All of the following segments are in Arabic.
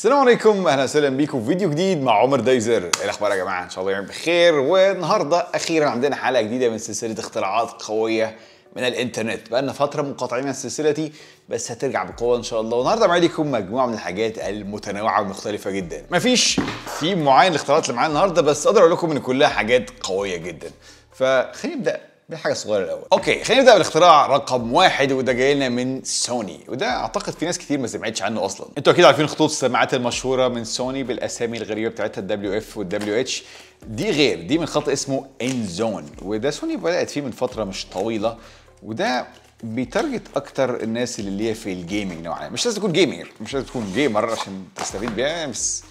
السلام عليكم اهلا وسهلا بيكم في فيديو جديد مع عمر دايزر ايه الاخبار يا جماعه ان شاء الله يوم بخير والنهارده اخيرا عندنا حلقه جديده من سلسله اختراعات قويه من الانترنت بقى لنا فتره مقاطعين من سلسلتي بس هترجع بقوه ان شاء الله والنهارده معايا لكم مجموعه من الحاجات المتنوعه والمختلفه جدا مفيش في معين الاختراعات اللي معانا النهارده بس اقدر اقول لكم ان كلها حاجات قويه جدا فخلينا نبدا دي حاجة صغيرة الاول اوكي خلينا نبدا بالاختراع رقم واحد وده جاي لنا من سوني وده اعتقد في ناس كتير ما سمعتش عنه اصلا انتوا اكيد عارفين خطوط السماعات المشهوره من سوني بالاسامي الغريبه بتاعتها الدبليو اف والدبليو اتش دي غير دي من خط اسمه ان زون وده سوني بدات فيه من فتره مش طويله وده بيتارجت اكتر الناس اللي ليها في الجيمنج نوعا ما مش لازم تكون جيمر مش لازم تكون جيمر عشان تستفيد بيها بس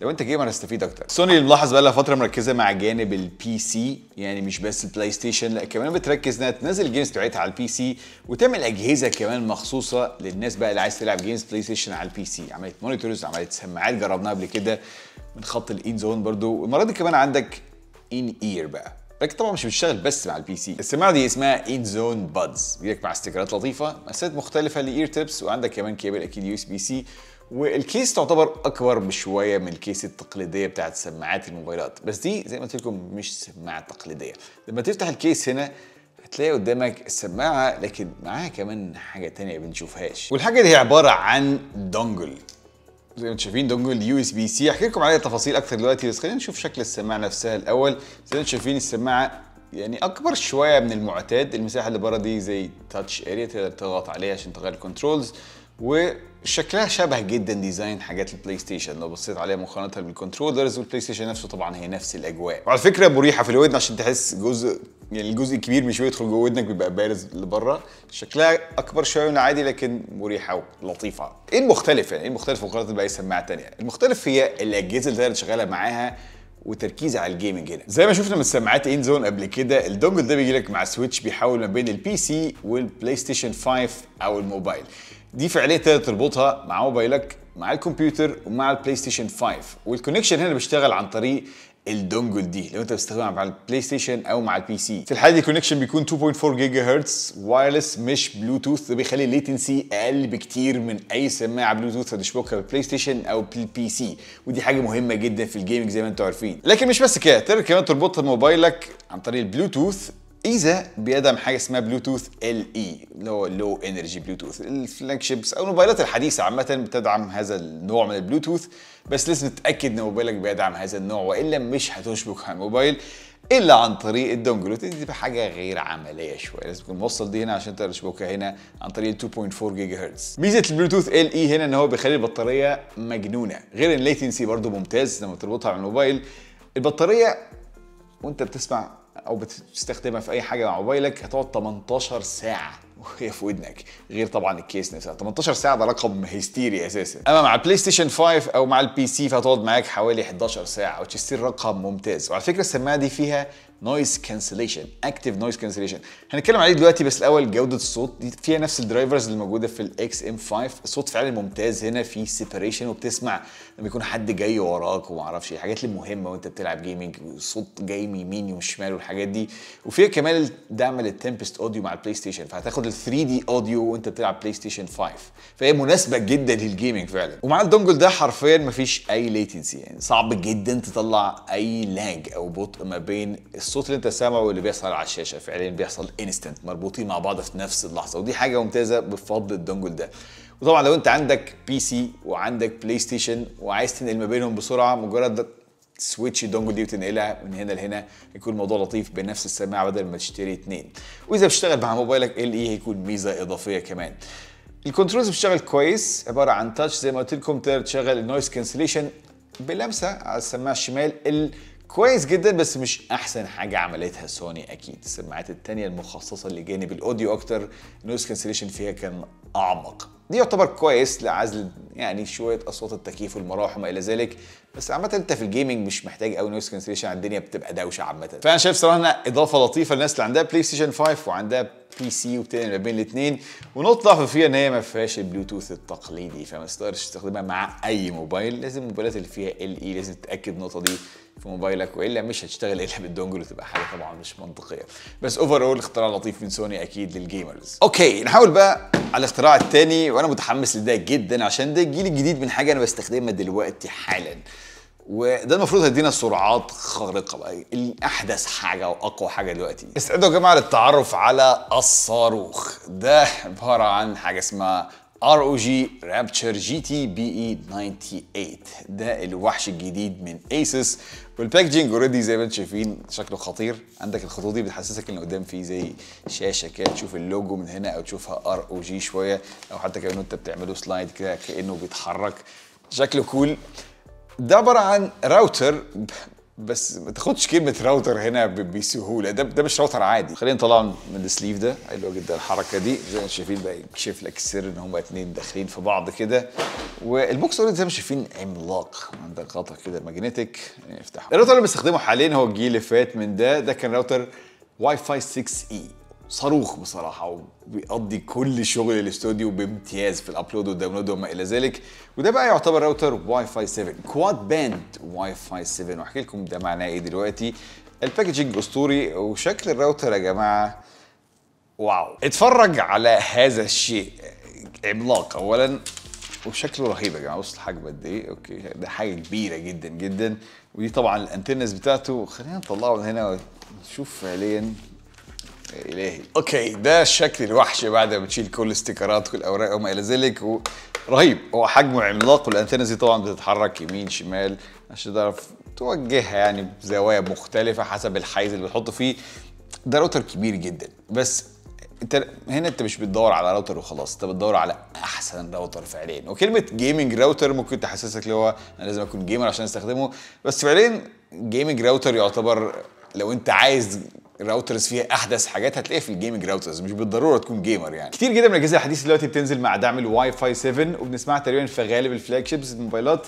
لو انت جيمر هستفيد اكتر سوني ملاحظ بقى لها فتره مركزه مع جانب البي سي يعني مش بس البلاي ستيشن لا كمان بتركز انها تنزل الجيمز بتاعتها على البي سي وتعمل اجهزه كمان مخصوصه للناس بقى اللي عايز تلعب جيمز بلاي ستيشن على البي سي عملت مونيتورز عملت سماعات جربناها قبل كده من خط الايد زون برضو والمره دي كمان عندك ان اير بقى لكن طبعا مش بتشتغل بس مع البي سي السماعه دي اسمها ان زون بادز بيجيلك مع استيكرات لطيفه مقاسات مختلفه لاير تيبس وعندك كمان كيبل اكيد يو اس بي سي والكيس تعتبر اكبر بشويه من الكيس التقليديه بتاعت سماعات الموبايلات بس دي زي ما قلت لكم مش سماعه تقليديه لما تفتح الكيس هنا هتلاقي قدامك السماعه لكن معاها كمان حاجه تانية بنشوفهاش والحاجه دي هي عباره عن دونجل زي ما انتم شايفين دونجل يو اس بي سي هحكي لكم عليها تفاصيل اكثر دلوقتي بس خلينا نشوف شكل السماعه نفسها الاول زي ما انتم شايفين السماعه يعني اكبر شويه من المعتاد المساحه اللي بره دي زي تاتش اريا تقدر تضغط عليها عشان تغير الكنترولز وشكلها شبه جدا ديزاين حاجات البلاي ستيشن لو بصيت عليها مقارنه بالكنترولرز والبلاي ستيشن نفسه طبعا هي نفس الاجواء وعلى فكره مريحه في الودن عشان تحس جزء يعني الجزء الكبير مش شويه يدخل جوه ودنك بيبقى بارز لبره شكلها اكبر شويه من العادي لكن مريحه ولطيفه ايه المختلف يعني ايه المختلف مقارنه باي سماعه ثانيه المختلف هي الاجهزه اللي تقدر تشغلها معاها وتركيز على الجيمنج هنا زي ما شفنا من سماعات ان زون قبل كده الدونجل ده بيجي لك مع سويتش بيحول ما بين البي سي والبلاي ستيشن 5 او الموبايل دي فعليه تقدر تربطها مع موبايلك مع الكمبيوتر ومع البلاي ستيشن 5 والكونكشن هنا بيشتغل عن طريق الدونجل دي لو انت بتستخدمها مع البلاي ستيشن او مع البي سي في الحاله دي الكونكشن بيكون 2.4 جيجا هرتز وايرلس مش بلوتوث ده بيخلي الليتنسي اقل بكتير من اي سماعه بلوتوث هتشبكها بالبلاي ستيشن او بالبي سي ودي حاجه مهمه جدا في الجيمنج زي ما انتم عارفين لكن مش بس كده تقدر كمان تربطها بموبايلك عن طريق البلوتوث ايزا بيدعم حاجه اسمها بلوتوث ال اي اللي هو لو انرجي بلوتوث الفلاج شيبس او الموبايلات الحديثه عامه بتدعم هذا النوع من البلوتوث بس لازم تتاكد ان موبايلك بيدعم هذا النوع والا مش هتشبك على الموبايل الا عن طريق الدونجل دي حاجه غير عمليه شويه لازم تكون موصل دي هنا عشان تقدر تشبكها هنا عن طريق 2.4 جيجا هرتز ميزه البلوتوث ال اي e هنا ان هو بيخلي البطاريه مجنونه غير ان الليتنسي برده ممتاز لما تربطها على الموبايل البطاريه وانت بتسمع او بتستخدمها في اي حاجه مع موبايلك هتقعد 18 ساعه وهي في ودنك غير طبعا الكيس نفسها 18 ساعه ده رقم هيستيري اساسا اما مع البلاي ستيشن 5 او مع البي سي فهتقعد معاك حوالي 11 ساعه وتش رقم ممتاز وعلى فكره السماعه دي فيها نويز كانسليشن اكتف نويز كانسليشن هنتكلم عليه دلوقتي بس الاول جوده الصوت دي فيها نفس الدرايفرز اللي موجوده في الاكس ام 5 الصوت فعلا ممتاز هنا في سيبريشن وبتسمع لما يكون حد جاي وراك وما اعرفش الحاجات إيه. اللي مهمه وانت بتلعب جيمنج صوت جاي من يمين وشمال والحاجات دي وفيها كمان دعم للتمبست اوديو مع البلاي ستيشن فهتاخد موديل 3 دي اوديو وانت بتلعب بلاي ستيشن 5 فهي مناسبه جدا للجيمنج فعلا ومع الدونجل ده حرفيا مفيش اي ليتنسي يعني صعب جدا تطلع اي لاج او بطء ما بين الصوت اللي انت سامعه واللي بيحصل على الشاشه فعليا بيحصل انستنت مربوطين مع بعض في نفس اللحظه ودي حاجه ممتازه بفضل الدونجل ده وطبعا لو انت عندك بي سي وعندك بلاي ستيشن وعايز تنقل ما بينهم بسرعه مجرد تسويتش الدونج دي وتنقلها من هنا لهنا يكون الموضوع لطيف بنفس السماعه بدل ما تشتري اثنين واذا بتشتغل مع موبايلك ال اي هيكون ميزه اضافيه كمان الكنترولز بتشتغل كويس عباره عن تاتش زي ما قلت لكم تقدر تشغل النويز كانسليشن بلمسه على السماعه الشمال كويس جدا بس مش احسن حاجه عملتها سوني اكيد السماعات التانية المخصصه لجانب الاوديو اكتر نويز كانسليشن فيها كان اعمق دي يعتبر كويس لعزل يعني شويه اصوات التكييف والمراوح وما الى ذلك بس عامه انت في الجيمنج مش محتاج قوي نويز كانسليشن الدنيا بتبقى دوشه عامه فانا شايف صراحه انها اضافه لطيفه للناس اللي عندها بلاي ستيشن 5 وعندها بي سي وبتنقل ما بين الاثنين ونقطه ضعف فيها ان هي ما فيهاش البلوتوث التقليدي فما تقدرش تستخدمها مع اي موبايل لازم الموبايلات اللي فيها ال اي e لازم تتاكد النقطه دي في موبايلك والا مش هتشتغل الا بالدونجل وتبقى حاجه طبعا مش منطقيه بس اوفر اول اختراع لطيف من سوني اكيد للجيمرز اوكي نحاول بقى على الاختراع الثاني وانا متحمس لده جدا عشان ده الجيل الجديد من حاجه انا بستخدمها دلوقتي حالا وده المفروض هيدينا سرعات خارقه بقى احدث حاجه واقوى حاجه دلوقتي استعدوا يا جماعه للتعرف على الصاروخ ده عباره عن حاجه اسمها ار او جي رابتشر جي تي بي اي 98 ده الوحش الجديد من ايسس والباكجينج اوريدي زي ما انتم شايفين شكله خطير عندك الخطوط دي بتحسسك ان قدام في زي شاشه كده تشوف اللوجو من هنا او تشوفها ار او جي شويه او حتى كانه انت بتعمله سلايد كده كانه بيتحرك شكله كول ده عباره عن راوتر بس ما تاخدش كلمه راوتر هنا بسهوله ده ده مش راوتر عادي خلينا نطلع من السليف ده حلوه جدا الحركه دي زي ما شايفين بقى يكشف لك السر ان هما اتنين داخلين في بعض كده والبوكس اوريدي زي ما شايفين عملاق عندك غطا كده ماجنتيك نفتحه الراوتر اللي بستخدمه حاليا هو الجيل اللي فات من ده ده كان راوتر واي فاي 6 اي صاروخ بصراحه وبيقضي كل شغل الاستوديو بامتياز في الابلود والداونلود وما الى ذلك وده بقى يعتبر راوتر واي فاي 7 كواد باند واي فاي 7 واحكي لكم ده معناه ايه دلوقتي الباكجينج اسطوري وشكل الراوتر يا جماعه واو اتفرج على هذا الشيء عملاق اولا وشكله رهيب يا جماعه بص الحجم قد ايه اوكي ده حاجه كبيره جدا جدا ودي طبعا الانتنز بتاعته خلينا نطلعه من هنا ونشوف فعليا الهي اوكي ده الشكل الوحش بعد ما بتشيل كل الاستيكرات والاوراق وما الى ذلك و... رهيب هو حجمه عملاق والانتنز دي طبعا بتتحرك يمين شمال عشان تعرف توجهها يعني بزوايا مختلفه حسب الحيز اللي بتحطه فيه ده راوتر كبير جدا بس انت هنا انت مش بتدور على راوتر وخلاص انت بتدور على احسن راوتر فعليا وكلمه جيمنج راوتر ممكن تحسسك اللي هو انا لازم اكون جيمر عشان استخدمه بس فعليا جيمنج راوتر يعتبر لو انت عايز الراوترز فيها احدث حاجات هتلاقيها في الجيمنج راوترز مش بالضروره تكون جيمر يعني كتير جدا من الاجهزه الحديثه دلوقتي بتنزل مع دعم الواي فاي 7 وبنسمعها تقريبا في غالب الفلاج شيبس الموبايلات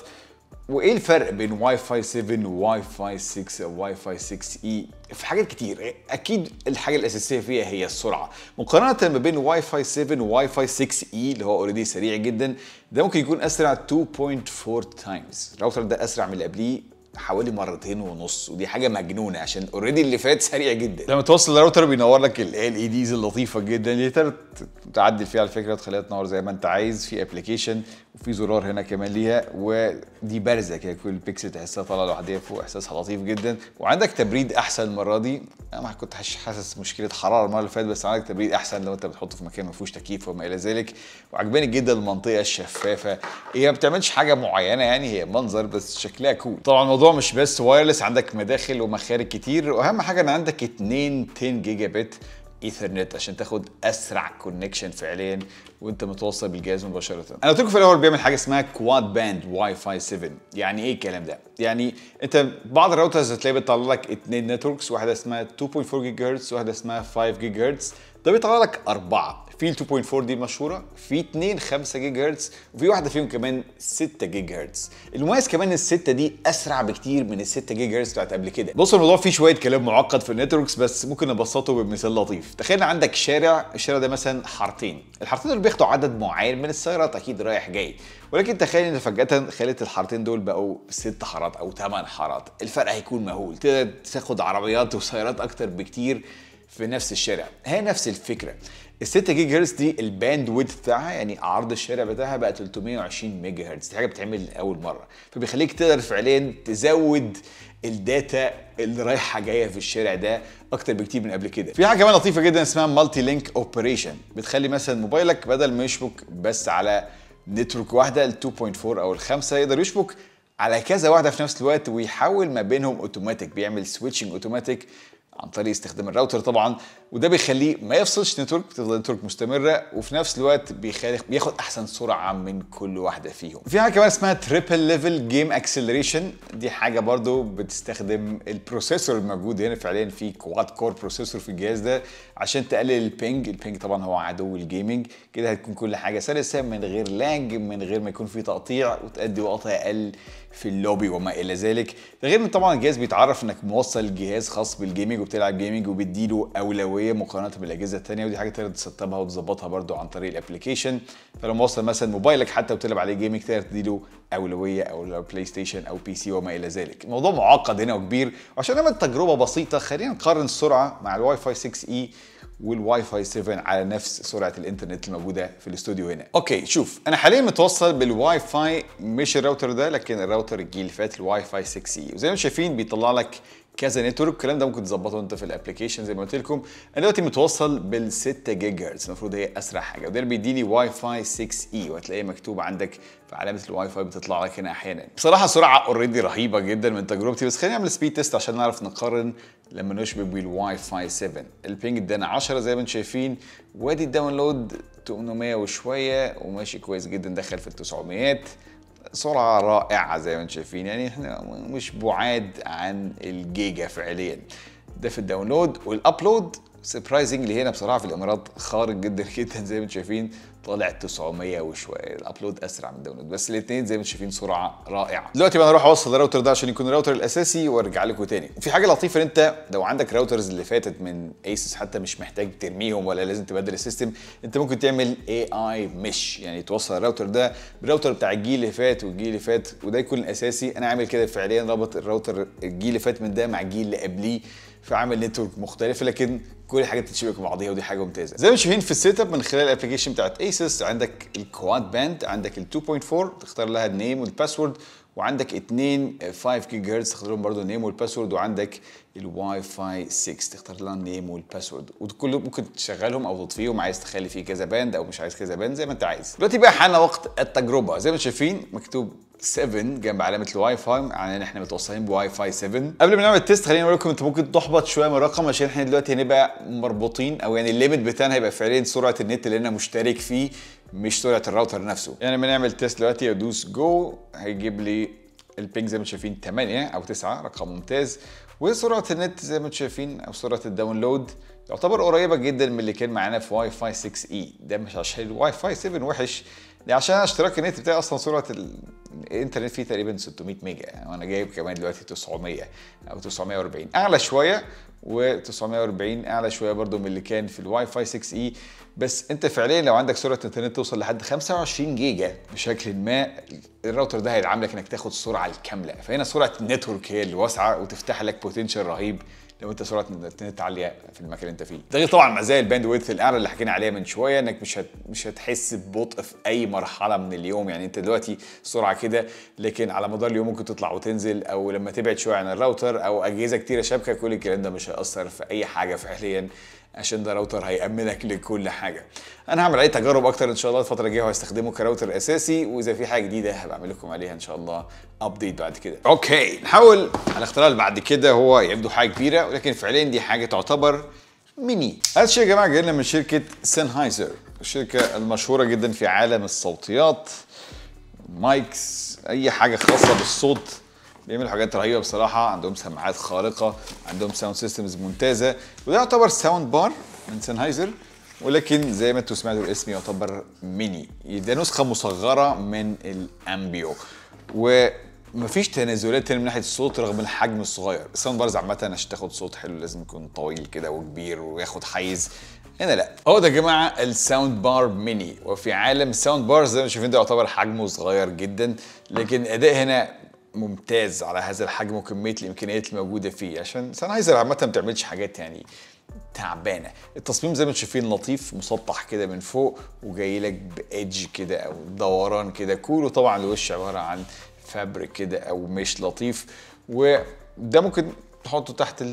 وايه الفرق بين واي فاي 7 وواي فاي 6 او واي فاي 6 اي في حاجات كتير اكيد الحاجه الاساسيه فيها هي السرعه مقارنه ما بين واي فاي 7 وواي فاي 6 اي اللي هو اوريدي سريع جدا ده ممكن يكون اسرع 2.4 تايمز الراوتر ده اسرع من اللي قبليه حوالي مرتين ونص ودي حاجه مجنونه عشان اوريدي اللي فات سريع جدا لما توصل للراوتر بينور لك ال اي ديز e اللطيفه جدا اللي تعدل فيها على فكره وتخليها تنور زي ما انت عايز في ابلكيشن وفي زرار هنا كمان ليها ودي بارزه كده كل البيكسل تحسها طالعه لوحدها فوق احساسها لطيف جدا وعندك تبريد احسن المره دي انا كنت حاسس مشكله حراره المره اللي فاتت بس عندك تبريد احسن لو انت بتحطه في مكان ما فيهوش تكييف وما الى ذلك وعجباني جدا المنطقه الشفافه هي ما بتعملش حاجه معينه يعني هي منظر بس شكلها كول طبعا الموضوع الموضوع مش بس وايرلس عندك مداخل ومخارج كتير واهم حاجه ان عندك 2 10 جيجا بت ايثرنت عشان تاخد اسرع كونكشن فعليا وانت متوصل بالجهاز مباشره. انا قلت لكم في الاول بيعمل حاجه اسمها كواد باند واي فاي 7 يعني ايه الكلام ده؟ يعني انت بعض الراوترز هتلاقي بتطلع لك اثنين نتوركس واحده اسمها 2.4 جيجا هرتز واحده اسمها 5 جيجا هرتز ده بيطلع لك اربعه في 2.4 دي المشهوره في 2 5 جيجا هرتز وفي واحده فيهم كمان 6 جيجا هرتز المميز كمان ان ال 6 دي اسرع بكتير من ال 6 جيجا هرتز بتاعت قبل كده بص الموضوع فيه شويه كلام معقد في النتوركس بس ممكن نبسطه بمثال لطيف تخيل عندك شارع الشارع ده مثلا حارتين الحارتين دول بياخدوا عدد معين من السيارات اكيد رايح جاي ولكن تخيل ان فجاه خلت الحارتين دول بقوا ست حارات او ثمان حارات الفرق هيكون مهول تقدر تاخد عربيات وسيارات اكتر بكتير في نفس الشارع هي نفس الفكره ال 6 جيجا هرتز دي الباند ويد بتاعها يعني عرض الشارع بتاعها بقى 320 ميجا هرتز دي حاجه بتتعمل لاول مره فبيخليك تقدر فعليا تزود الداتا اللي رايحه جايه في الشارع ده اكتر بكتير من قبل كده في حاجه كمان لطيفه جدا اسمها مالتي لينك اوبريشن بتخلي مثلا موبايلك بدل ما يشبك بس على نتورك واحده ال 2.4 او الخمسه يقدر يشبك على كذا واحده في نفس الوقت ويحول ما بينهم اوتوماتيك بيعمل سويتشنج اوتوماتيك عن طريق استخدام الراوتر طبعا وده بيخليه ما يفصلش نتورك بتفضل نتورك مستمره وفي نفس الوقت بيخلي بياخد احسن سرعه من كل واحده فيهم في حاجه كمان اسمها تريبل ليفل جيم اكسلريشن دي حاجه برضو بتستخدم البروسيسور الموجود هنا فعليا في كواد كور بروسيسور في الجهاز ده عشان تقلل البينج البينج طبعا هو عدو الجيمنج كده هتكون كل حاجه سلسه من غير لاج من غير ما يكون في تقطيع وتأدي وقت اقل في اللوبي وما الى ذلك ده غير ان طبعا الجهاز بيتعرف انك موصل جهاز خاص بالجيمنج وبتلعب جيمنج وبتديله اولويه قويه مقارنه بالاجهزه الثانيه ودي حاجه تقدر تسطبها وتظبطها برضو عن طريق الابلكيشن فلو موصل مثلا موبايلك حتى وتلعب عليه جيمنج تقدر تديله اولويه او لو بلاي ستيشن او بي سي وما الى ذلك الموضوع معقد هنا وكبير وعشان نعمل تجربه بسيطه خلينا نقارن السرعه مع الواي فاي 6 اي والواي فاي 7 على نفس سرعه الانترنت الموجوده في الاستوديو هنا اوكي شوف انا حاليا متوصل بالواي فاي مش الراوتر ده لكن الراوتر الجيل اللي فات الواي فاي 6 اي وزي ما شايفين بيطلع لك كذا نتورك الكلام ده ممكن تظبطه انت في الابلكيشن زي ما قلت لكم انا دلوقتي متوصل بال 6 جيجا هرتز المفروض هي اسرع حاجه وده اللي بيديني واي فاي 6 e. اي وهتلاقيه مكتوب عندك في علامه الواي فاي بتطلع لك هنا احيانا بصراحه سرعه اوريدي رهيبه جدا من تجربتي بس خلينا نعمل سبيد تيست عشان نعرف نقارن لما نشبك بالواي فاي 7 البينج ادانا 10 زي ما انتم شايفين وادي الداونلود 800 وشويه وماشي كويس جدا دخل في ال 900 سرعة رائعة زي ما انتم شايفين يعني احنا مش بعاد عن الجيجا فعليا ده في الداونلود والابلود اللي هنا بصراحه في الامارات خارج جدا جدا زي ما انتم شايفين طالع 900 وشويه الابلود اسرع من داونلود بس الاثنين زي ما انتم شايفين سرعه رائعه دلوقتي بقى اروح اوصل الراوتر ده عشان يكون الراوتر الاساسي وارجع لكم تاني في حاجه لطيفه ان انت لو عندك راوترز اللي فاتت من ايسس حتى مش محتاج ترميهم ولا لازم تبدل السيستم انت ممكن تعمل اي اي مش يعني توصل الراوتر ده بالراوتر بتاع الجيل اللي فات والجيل اللي فات وده يكون الاساسي انا عامل كده فعليا رابط الراوتر الجيل اللي فات من ده مع الجيل اللي قبليه في عامل نتورك مختلف لكن كل الحاجات بتتشبك بعضيها ودي حاجه ممتازه زي ما شايفين في السيت اب من خلال الابلكيشن بتاعت ايسس عندك الكواد باند عندك ال 2.4 تختار لها النيم والباسورد وعندك اثنين 5 جيجا هرتز تختار لهم برضه النيم والباسورد وعندك الواي فاي 6 تختار لها النيم والباسورد وكل ممكن تشغلهم او تطفيهم عايز تخلي فيه كذا باند او مش عايز كذا باند زي ما انت عايز دلوقتي بقى حان وقت التجربه زي ما شايفين مكتوب 7 جنب علامه الواي فاي يعني ان احنا متوصلين بواي فاي 7 قبل ما نعمل تيست خليني اقول لكم انت ممكن تحبط شويه من الرقم عشان احنا دلوقتي هنبقى مربوطين او يعني الليميت بتاعنا هيبقى فعليا سرعه النت اللي انا مشترك فيه مش سرعه الراوتر نفسه يعني لما نعمل تيست دلوقتي ادوس جو هيجيب لي البينج زي ما انتم شايفين 8 او 9 رقم ممتاز وسرعه النت زي ما انتم شايفين او سرعه الداونلود يعتبر قريبه جدا من اللي كان معانا في واي فاي 6 اي ده مش عشان الواي فاي 7 وحش عشان اشتراك النت بتاعي اصلا سرعه الانترنت فيه تقريبا 600 ميجا يعني وانا جايب كمان دلوقتي 900 او 940 اعلى شويه و940 اعلى شويه برضو من اللي كان في الواي فاي 6 اي بس انت فعليا لو عندك سرعه انترنت توصل لحد 25 جيجا بشكل ما الراوتر ده هيدعم لك انك تاخد السرعه الكامله فهنا سرعه النتورك هي اللي واسعه وتفتح لك بوتنشال رهيب لو انت سرعه النت عاليه في المكان اللي انت فيه ده غير طبعا مزايا الباند ويدث الاعلى اللي حكينا عليها من شويه انك مش هت... مش هتحس ببطء في اي مرحله من اليوم يعني انت دلوقتي سرعه كده لكن على مدار اليوم ممكن تطلع وتنزل او لما تبعد شويه عن الراوتر او اجهزه كتيره شبكه كل الكلام ده مش هياثر في اي حاجه فعليا عشان ده راوتر هيأمنك لكل حاجه انا هعمل عليه تجارب اكتر ان شاء الله الفتره الجايه وهستخدمه كراوتر اساسي واذا في حاجه جديده هبعمل لكم عليها ان شاء الله ابديت بعد كده اوكي نحاول على الاختراع اللي بعد كده هو يبدو حاجه كبيره ولكن فعليا دي حاجه تعتبر ميني هذا الشيء يا جماعه جاي لنا من شركه سينهايزر الشركه المشهوره جدا في عالم الصوتيات مايكس اي حاجه خاصه بالصوت بيعملوا حاجات رهيبه بصراحه عندهم سماعات خارقه عندهم ساوند سيستمز ممتازه وده يعتبر ساوند بار من سنهايزر ولكن زي ما انتم سمعتوا الاسم يعتبر ميني ده نسخه مصغره من الامبيو ومفيش تنازلات هنا من ناحيه الصوت رغم الحجم الصغير الساوند بارز عامه عشان تاخد صوت حلو لازم يكون طويل كده وكبير وياخد حيز هنا لا هو ده يا جماعه الساوند بار ميني وفي عالم الساوند بارز زي ما شايفين ده يعتبر حجمه صغير جدا لكن الاداء هنا ممتاز على هذا الحجم وكميه الامكانيات الموجوده فيه عشان سنايزر عامه ما بتعملش حاجات يعني تعبانه التصميم زي ما انتم شايفين لطيف مسطح كده من فوق وجاي لك بايدج كده او دوران كده كله طبعا الوش عباره عن فابريك كده او مش لطيف وده ممكن تحطه تحت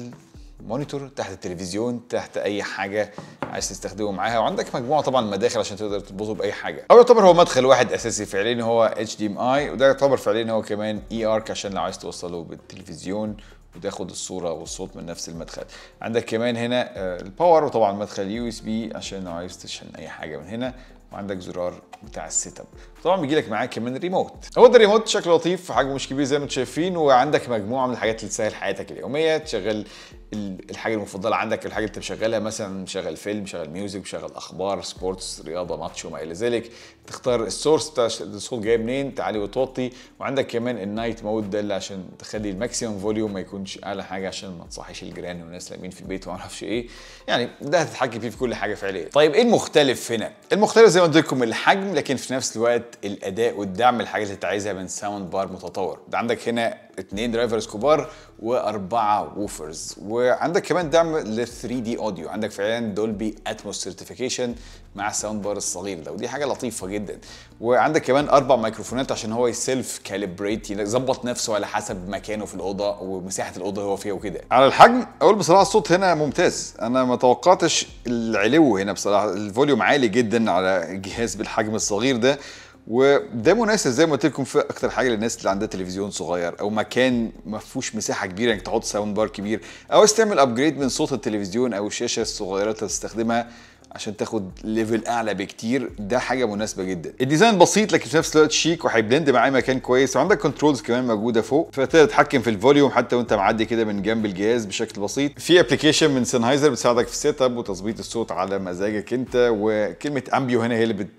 مونيتور تحت التلفزيون تحت اي حاجه عايز تستخدمه معاها وعندك مجموعه طبعا مداخل عشان تقدر تربطه باي حاجه او يعتبر هو مدخل واحد اساسي فعليا هو اتش دي ام اي وده يعتبر فعليا هو كمان اي e ارك عشان لو عايز توصله بالتلفزيون وتاخد الصوره والصوت من نفس المدخل عندك كمان هنا آه، الباور وطبعا مدخل يو اس بي عشان لو عايز تشحن اي حاجه من هنا وعندك زرار بتاع السيت اب طبعا بيجي لك معاه كمان ريموت هو ده الريموت شكله لطيف حجمه مش كبير زي ما انتم شايفين وعندك مجموعه من الحاجات اللي تسهل حياتك اليوميه تشغل الحاجه المفضله عندك الحاجه اللي انت مشغلها مثلا مشغل فيلم مشغل ميوزك مشغل اخبار سبورتس رياضه ماتش وما الى ذلك تختار السورس بتاع الصوت جاي منين تعالي وتوطي وعندك كمان النايت مود ده اللي عشان تخلي الماكسيمم فوليوم ما يكونش اعلى حاجه عشان ما تصحيش الجيران والناس نايمين في البيت وما اعرفش ايه يعني ده هتتحكم فيه في كل حاجه فعليا طيب ايه المختلف هنا المختلف زي ما قلت لكم الحجم لكن في نفس الوقت الاداء والدعم الحاجات اللي انت عايزها من ساوند بار متطور ده عندك هنا اثنين درايفرز كبار واربعه ووفرز وعندك كمان دعم ل 3 دي اوديو عندك فعلا دولبي اتموس سيرتيفيكيشن مع الساوند بار الصغير ده ودي حاجه لطيفه جدا وعندك كمان اربع ميكروفونات عشان هو يسيلف كاليبريت يظبط نفسه على حسب مكانه في الاوضه ومساحه الاوضه هو فيها وكده على الحجم اقول بصراحه الصوت هنا ممتاز انا ما توقعتش العلو هنا بصراحه الفوليوم عالي جدا على جهاز بالحجم الصغير ده وده مناسب زي ما قلت لكم في اكتر حاجه للناس اللي عندها تلفزيون صغير او مكان ما فيهوش مساحه كبيره انك تحط ساوند بار كبير او عايز تعمل ابجريد من صوت التلفزيون او الشاشه الصغيره اللي تستخدمها عشان تاخد ليفل اعلى بكتير ده حاجه مناسبه جدا الديزاين بسيط لكن في نفس الوقت شيك وهيبلند معايا مكان كويس وعندك كنترولز كمان موجوده فوق فتقدر تتحكم في الفوليوم حتى وانت معدي كده من جنب الجهاز بشكل بسيط في ابلكيشن من سنهايزر بتساعدك في السيت اب وتظبيط الصوت على مزاجك انت وكلمه امبيو هنا هي اللي بت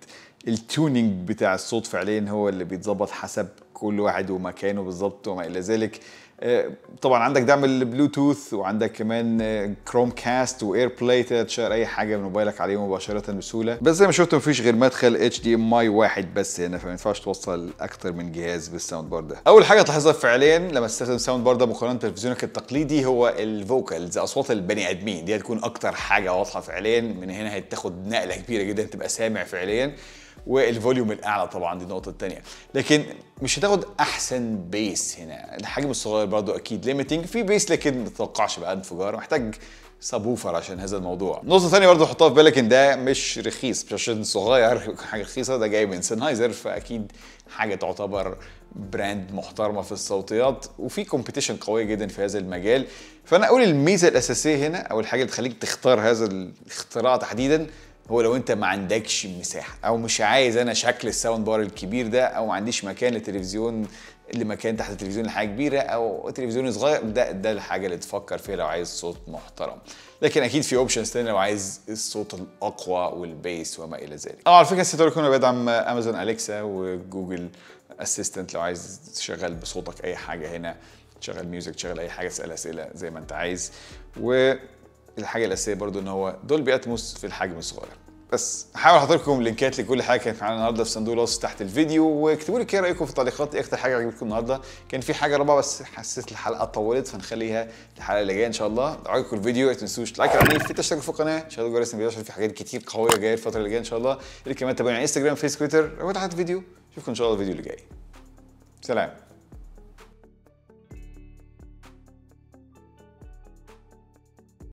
التونينج بتاع الصوت فعليا هو اللي بيتظبط حسب كل واحد ومكانه بالظبط وما الى ذلك آه، طبعا عندك دعم البلوتوث وعندك كمان كروم كاست واير بلاي تقدر تشغل اي حاجه من موبايلك عليه مباشره بسهوله بس زي ما شفتوا مفيش غير مدخل اتش دي ام اي واحد بس هنا فما ينفعش توصل اكتر من جهاز بالساوند بار ده اول حاجه تلاحظها فعليا لما تستخدم الساوند بار ده مقارنه بتلفزيونك التقليدي هو الفوكالز اصوات البني ادمين دي هتكون اكتر حاجه واضحه فعليا من هنا هتاخد نقله كبيره جدا تبقى سامع فعليا والفوليوم الاعلى طبعا دي النقطه الثانيه لكن مش هتاخد احسن بيس هنا الحجم الصغير برضو اكيد ليميتنج في بيس لكن ما تتوقعش بقى انفجار محتاج سبوفر عشان هذا الموضوع نقطة ثانية برضو حطها في بالك ان ده مش رخيص مش عشان صغير حاجة رخيصة ده جاي من سنهايزر فأكيد حاجة تعتبر براند محترمة في الصوتيات وفي كومبيتيشن قوية جدا في هذا المجال فأنا أقول الميزة الأساسية هنا أو الحاجة اللي تخليك تختار هذا الاختراع تحديدا هو لو انت ما عندكش مساحه او مش عايز انا شكل الساوند بار الكبير ده او ما عنديش مكان للتلفزيون لمكان تحت التلفزيون لحاجه كبيره او تلفزيون صغير ده ده الحاجه اللي تفكر فيها لو عايز صوت محترم لكن اكيد في اوبشنز تاني لو عايز الصوت الاقوى والبيس وما الى ذلك اه على فكره ستوري كونر بيدعم امازون اليكسا وجوجل اسيستنت لو عايز تشغل بصوتك اي حاجه هنا تشغل ميوزك تشغل اي حاجه تسال اسئله زي ما انت عايز و الحاجه الاساسيه برضو ان هو دول بيتموس في الحجم الصغير بس هحاول احط لكم لينكات لكل حاجه كانت معانا النهارده في صندوق الوصف تحت الفيديو واكتبوا لي كده رايكم في التعليقات ايه اكتر حاجه عجبتكم النهارده كان في حاجه رابعه بس حسيت الحلقه طولت فنخليها الحلقه اللي جايه ان شاء الله لو عجبكم الفيديو ما تنسوش لايك عليه في الاشتراك في القناه شغلوا جرس الفيديو عشان في حاجات كتير قويه جايه الفتره اللي جايه ان شاء الله اللي كمان تابعوني على انستجرام فيس تويتر تحت الفيديو اشوفكم ان شاء الله الفيديو اللي جاي سلام